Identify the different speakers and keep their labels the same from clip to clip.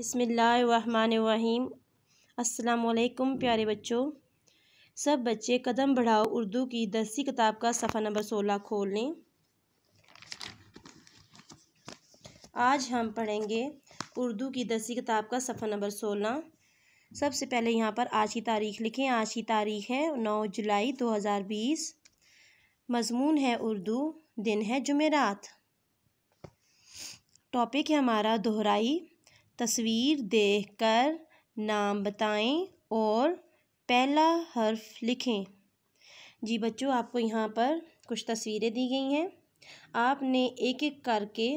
Speaker 1: बसमीम अस्सलाम प्यारे बच्चों सब बच्चे कदम बढ़ाओ उर्दू की दसवीं किताब का सफ़ा नंबर सोलह खोल लें आज हम पढ़ेंगे उर्दू की दसवीं किताब का सफ़ा नंबर सोलह सबसे पहले यहाँ पर आज की तारीख लिखें आज की तारीख है नौ जुलाई दो हज़ार बीस मजमून है उर्दू दिन है जुमेरात टॉपिक है हमारा दोहराई तस्वीर देखकर नाम बताएं और पहला हर्फ लिखें जी बच्चों आपको यहाँ पर कुछ तस्वीरें दी गई हैं आपने एक एक करके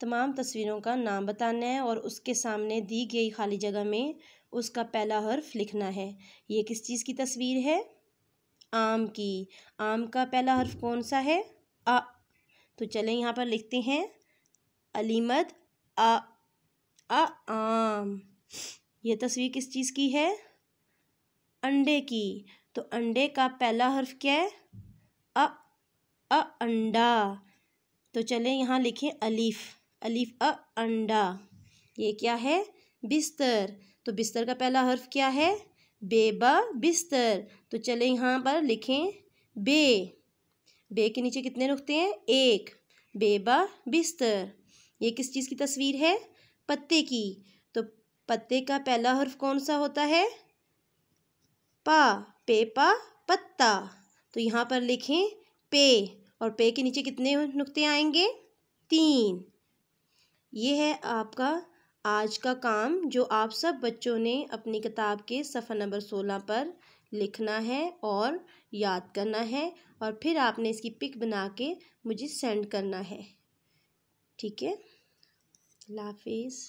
Speaker 1: तमाम तस्वीरों का नाम बताना है और उसके सामने दी गई खाली जगह में उसका पहला हर्फ लिखना है ये किस चीज़ की तस्वीर है आम की आम का पहला हर्फ कौन सा है आ तो चलें यहाँ पर लिखते हैं अलीमद आ आम ये तस्वीर किस चीज़ की है अंडे की तो अंडे का पहला हर्फ क्या है अ अ अंडा तो चले यहाँ लिखें अलीफ अलीफ अ अंडा ये क्या है बिस्तर तो बिस्तर का पहला हर्फ क्या है बेबा बिस्तर तो चले यहाँ पर लिखें बे बे के नीचे कितने रुकते हैं एक बेबा बिस्तर ये किस चीज़ की तस्वीर है पत्ते की तो पत्ते का पहला हर्फ कौन सा होता है पा पे पा पत्ता तो यहाँ पर लिखें पे और पे के नीचे कितने नुक्ते आएंगे तीन ये है आपका आज का काम जो आप सब बच्चों ने अपनी किताब के सफ़र नंबर सोलह पर लिखना है और याद करना है और फिर आपने इसकी पिक बना के मुझे सेंड करना है ठीक है जिलाफीस